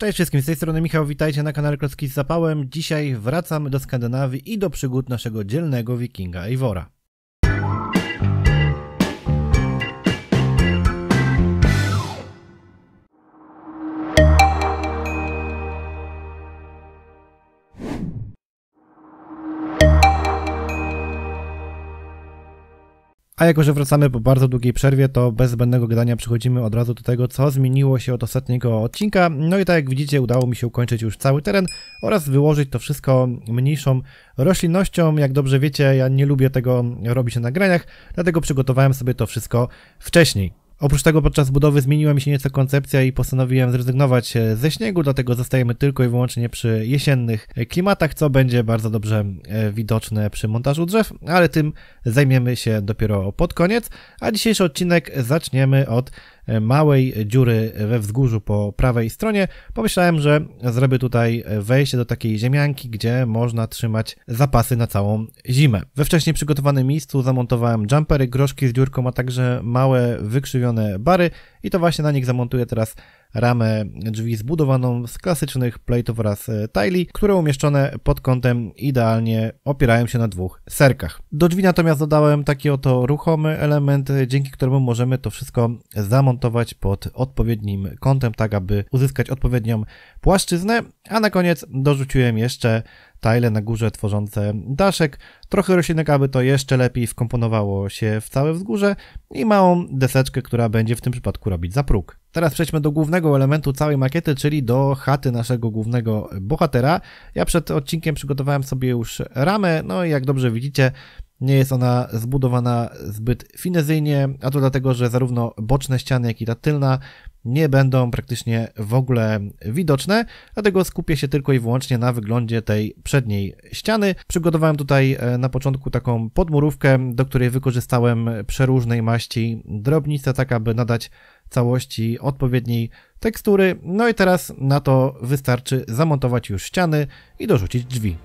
Cześć wszystkim, z tej strony Michał, witajcie na kanale Klocki z Zapałem. Dzisiaj wracamy do Skandynawii i do przygód naszego dzielnego wikinga Eivora. A jako, że wracamy po bardzo długiej przerwie, to bez zbędnego gadania przechodzimy od razu do tego, co zmieniło się od ostatniego odcinka. No i tak jak widzicie, udało mi się ukończyć już cały teren oraz wyłożyć to wszystko mniejszą roślinnością. Jak dobrze wiecie, ja nie lubię tego robić na nagraniach, dlatego przygotowałem sobie to wszystko wcześniej. Oprócz tego podczas budowy zmieniła mi się nieco koncepcja i postanowiłem zrezygnować e, ze śniegu, dlatego zostajemy tylko i wyłącznie przy jesiennych klimatach, co będzie bardzo dobrze e, widoczne przy montażu drzew, ale tym zajmiemy się dopiero pod koniec, a dzisiejszy odcinek zaczniemy od małej dziury we wzgórzu po prawej stronie, pomyślałem, że zrobię tutaj wejście do takiej ziemianki, gdzie można trzymać zapasy na całą zimę. We wcześniej przygotowanym miejscu zamontowałem jumpery, groszki z dziurką, a także małe wykrzywione bary i to właśnie na nich zamontuję teraz ramę drzwi zbudowaną z klasycznych plate'ów oraz e, tajli, które umieszczone pod kątem idealnie opierają się na dwóch serkach. Do drzwi natomiast dodałem taki oto ruchomy element, dzięki któremu możemy to wszystko zamontować pod odpowiednim kątem, tak aby uzyskać odpowiednią płaszczyznę, a na koniec dorzuciłem jeszcze tile na górze tworzące daszek, trochę roślinek, aby to jeszcze lepiej wkomponowało się w całe wzgórze i małą deseczkę, która będzie w tym przypadku robić za próg. Teraz przejdźmy do głównego elementu całej makiety, czyli do chaty naszego głównego bohatera. Ja przed odcinkiem przygotowałem sobie już ramę, no i jak dobrze widzicie, nie jest ona zbudowana zbyt finezyjnie, a to dlatego, że zarówno boczne ściany, jak i ta tylna nie będą praktycznie w ogóle widoczne, dlatego skupię się tylko i wyłącznie na wyglądzie tej przedniej ściany. Przygotowałem tutaj e, na początku taką podmurówkę, do której wykorzystałem przeróżnej maści drobnice, tak aby nadać całości odpowiedniej tekstury. No i teraz na to wystarczy zamontować już ściany i dorzucić drzwi.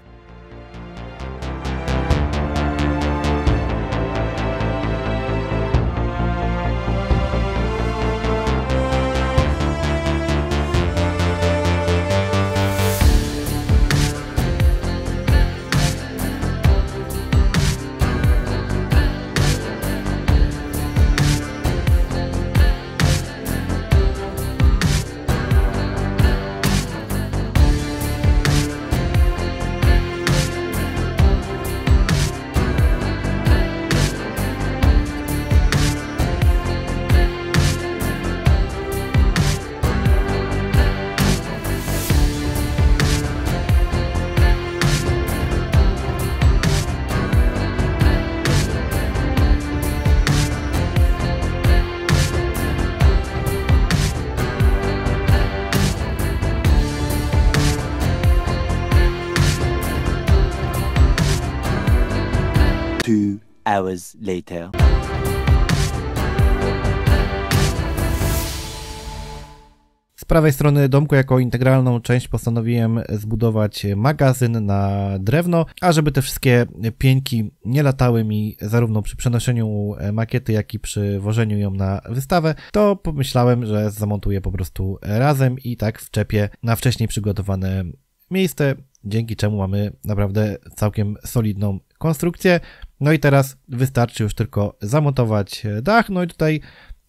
Two hours later. Z prawej strony domku jako integralną część postanowiłem zbudować magazyn na drewno, a żeby te wszystkie pieńki nie latały mi zarówno przy przenoszeniu makiety, jak i przy wożeniu ją na wystawę, to pomyślałem, że zamontuję po prostu razem i tak wczepię na wcześniej przygotowane miejsce, dzięki czemu mamy naprawdę całkiem solidną konstrukcję. No i teraz wystarczy już tylko zamontować e, dach. No i tutaj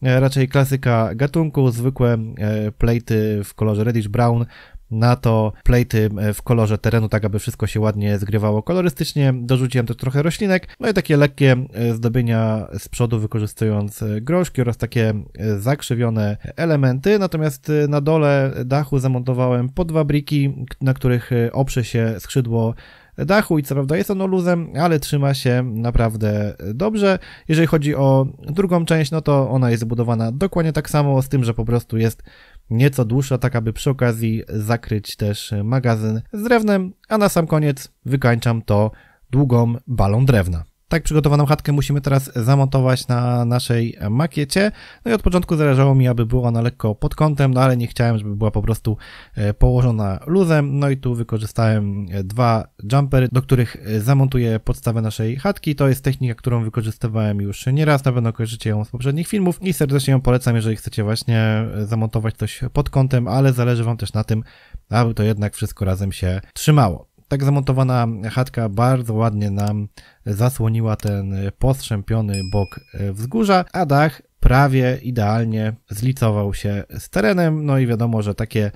e, raczej klasyka gatunku, zwykłe e, plejty w kolorze reddish brown na to plejty w kolorze terenu, tak aby wszystko się ładnie zgrywało kolorystycznie. Dorzuciłem też trochę roślinek, no i takie lekkie zdobienia z przodu wykorzystując groszki oraz takie zakrzywione elementy. Natomiast na dole dachu zamontowałem po dwa briki, na których oprze się skrzydło dachu i co prawda jest ono luzem, ale trzyma się naprawdę dobrze. Jeżeli chodzi o drugą część, no to ona jest zbudowana dokładnie tak samo, z tym, że po prostu jest nieco dłuższa, tak aby przy okazji zakryć też magazyn z drewnem, a na sam koniec wykańczam to długą balą drewna. Tak przygotowaną chatkę musimy teraz zamontować na naszej makiecie. No i od początku zależało mi, aby była ona lekko pod kątem, no ale nie chciałem, żeby była po prostu e, położona luzem. No i tu wykorzystałem e, dwa jumpery, do których e, zamontuję podstawę naszej chatki. To jest technika, którą wykorzystywałem już nieraz, na pewno kojarzycie ją z poprzednich filmów i serdecznie ją polecam, jeżeli chcecie właśnie zamontować coś pod kątem, ale zależy Wam też na tym, aby to jednak wszystko razem się trzymało tak zamontowana chatka bardzo ładnie nam zasłoniła ten postrzępiony bok e, wzgórza, a dach prawie idealnie zlicował się z terenem. No i wiadomo, że takie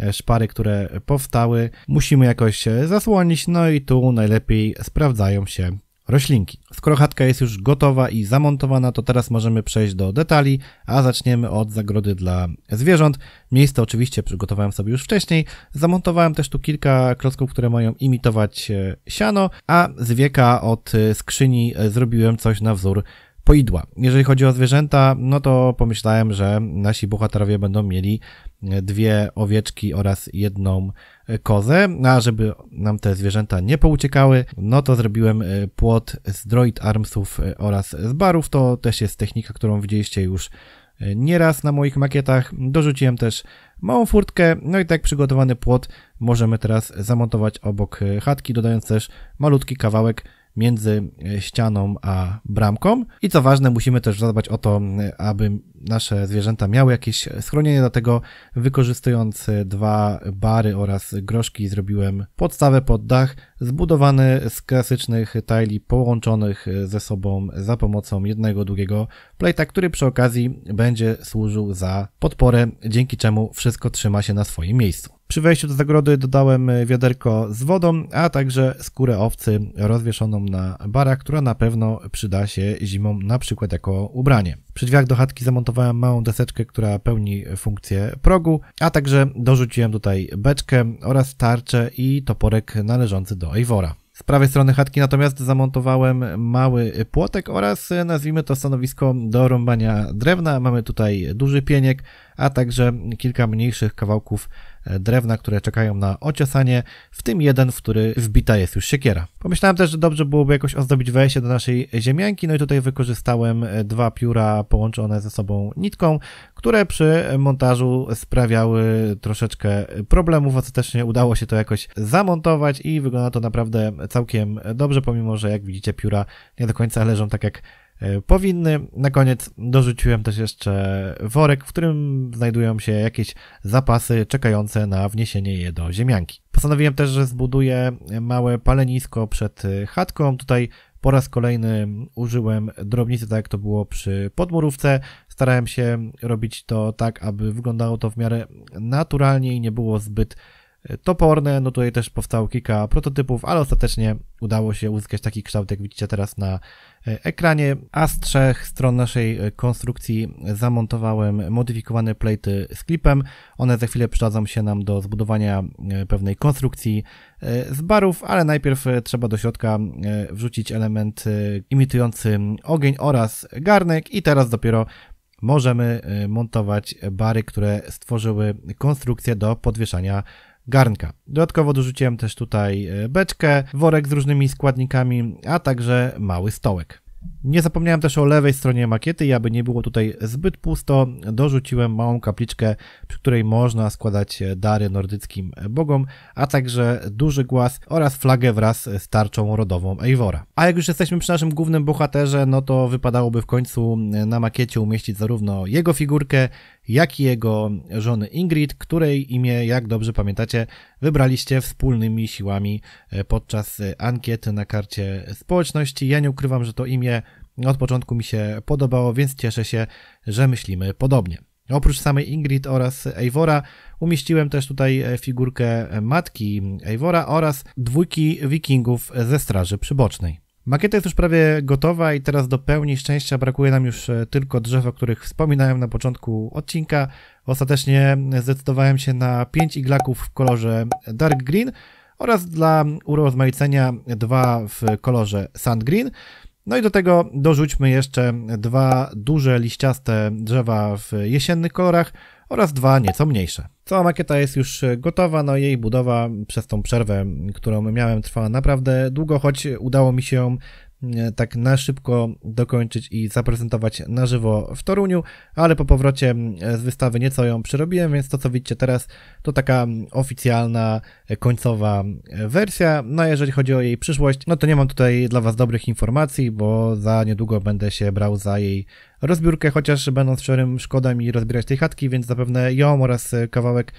e, szpary, które powstały, musimy jakoś e, zasłonić, no i tu najlepiej sprawdzają się roślinki. Skoro chatka jest już gotowa i zamontowana, to teraz możemy przejść do detali, a zaczniemy od zagrody dla zwierząt. Miejsce oczywiście przygotowałem sobie już wcześniej. Zamontowałem też tu kilka klocków, które mają imitować e, siano, a z wieka od e, skrzyni e, zrobiłem coś na wzór poidła. Jeżeli chodzi o zwierzęta, no to pomyślałem, że nasi bohaterowie będą mieli e, dwie owieczki oraz jedną e, kozę, no, a żeby nam te zwierzęta nie pouciekały, no to zrobiłem e, płot z droid armsów oraz z barów, to też jest technika, którą widzieliście już nieraz na moich makietach. Dorzuciłem też małą furtkę, no i tak przygotowany płot możemy teraz zamontować obok chatki, dodając też malutki kawałek między e, ścianą a bramką. I co ważne, musimy też zadbać o to, e, aby nasze zwierzęta miały jakieś schronienie, dlatego wykorzystując e, dwa bary oraz groszki zrobiłem podstawę pod dach, zbudowany z klasycznych tajli połączonych ze sobą za pomocą jednego długiego plejta, który przy okazji będzie służył za podporę, dzięki czemu wszystko trzyma się na swoim miejscu. Przy wejściu do zagrody dodałem e, wiaderko z wodą, a także skórę owcy rozwieszoną na barach, która na pewno przyda się zimą, na przykład jako ubranie. Przy drzwiach do chatki zamontowałem małą deseczkę, która pełni funkcję progu, a także dorzuciłem tutaj beczkę oraz tarczę i toporek należący do Eivora. Z prawej strony chatki natomiast zamontowałem mały płotek oraz e, nazwijmy to stanowisko do rąbania drewna. Mamy tutaj duży pieniek, a także kilka mniejszych kawałków E, drewna, które czekają na ociosanie, w tym jeden, w który wbita jest już siekiera. Pomyślałem też, że dobrze byłoby jakoś ozdobić wejście do naszej ziemianki, no i tutaj wykorzystałem e, dwa pióra połączone ze sobą nitką, które przy montażu sprawiały troszeczkę problemów, ostatecznie udało się to jakoś zamontować i wygląda to naprawdę całkiem dobrze, pomimo, że jak widzicie pióra nie do końca leżą tak jak E, powinny. Na koniec dorzuciłem też jeszcze worek, w którym znajdują się jakieś zapasy czekające na wniesienie je do ziemianki. Postanowiłem też, że zbuduję małe palenisko przed chatką. Tutaj po raz kolejny użyłem drobnicy, tak jak to było przy podmurówce. Starałem się robić to tak, aby wyglądało to w miarę naturalnie i nie było zbyt E, toporne. No tutaj też powstało kilka prototypów, ale ostatecznie udało się uzyskać taki kształt, jak widzicie teraz na e, ekranie. A z trzech stron naszej e, konstrukcji zamontowałem modyfikowane plejty z klipem. One za chwilę przydadzą się nam do zbudowania pewnej konstrukcji z barów, ale najpierw trzeba do środka wrzucić element imitujący ogień oraz garnek i teraz dopiero możemy montować bary, które stworzyły konstrukcję do podwieszania garnka. Dodatkowo dorzuciłem też tutaj e, beczkę, worek z różnymi składnikami, a także mały stołek. Nie zapomniałem też o lewej stronie makiety i aby nie było tutaj zbyt pusto, dorzuciłem małą kapliczkę, przy której można składać e, dary nordyckim bogom, a także duży głaz oraz flagę wraz z tarczą rodową Eivora. A jak już jesteśmy przy naszym głównym bohaterze, no to wypadałoby w końcu e, na makiecie umieścić zarówno jego figurkę, jak i jego żony Ingrid, której imię, jak dobrze pamiętacie, wybraliście wspólnymi siłami e, podczas e, ankiety na karcie społeczności. Ja nie ukrywam, że to imię od początku mi się podobało, więc cieszę się, że myślimy podobnie. Oprócz samej Ingrid oraz Eivora umieściłem też tutaj e, figurkę matki Eivora oraz dwójki wikingów ze Straży Przybocznej. Makieta jest już prawie gotowa i teraz do pełni szczęścia brakuje nam już e, tylko drzew, o których wspominałem na początku odcinka. Ostatecznie zdecydowałem się na 5 iglaków w kolorze dark green oraz dla urozmaicenia dwa w kolorze sand green. No i do tego dorzućmy jeszcze dwa duże liściaste drzewa w jesiennych kolorach oraz dwa nieco mniejsze. Cała makieta jest już e, gotowa, no jej budowa przez tą przerwę, którą miałem, trwała naprawdę długo, choć udało mi się E, tak na szybko dokończyć i zaprezentować na żywo w Toruniu, ale po powrocie z wystawy nieco ją przerobiłem, więc to co widzicie teraz to taka oficjalna e, końcowa e, wersja. No a jeżeli chodzi o jej przyszłość, no to nie mam tutaj dla Was dobrych informacji, bo za niedługo będę się brał za jej rozbiórkę, chociaż będąc szczerym, szkoda mi rozbierać tej chatki, więc zapewne ją oraz kawałek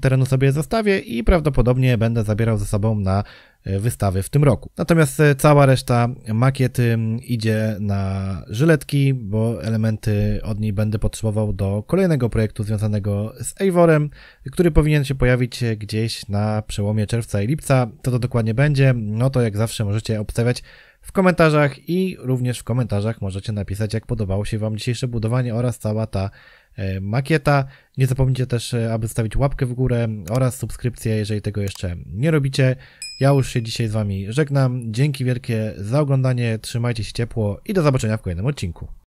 terenu sobie zostawię i prawdopodobnie będę zabierał ze sobą na E, wystawy w tym roku. Natomiast e, cała reszta makiety idzie na żyletki, bo elementy od niej będę potrzebował do kolejnego projektu związanego z Eivorem, który powinien się pojawić e, gdzieś na przełomie czerwca i lipca. Co to dokładnie będzie? No to jak zawsze możecie obstawiać w komentarzach i również w komentarzach możecie napisać, jak podobało się Wam dzisiejsze budowanie oraz cała ta E, makieta. Nie zapomnijcie też, e, aby zostawić łapkę w górę oraz subskrypcję, jeżeli tego jeszcze nie robicie. Ja już się dzisiaj z Wami żegnam. Dzięki wielkie za oglądanie, trzymajcie się ciepło i do zobaczenia w kolejnym odcinku.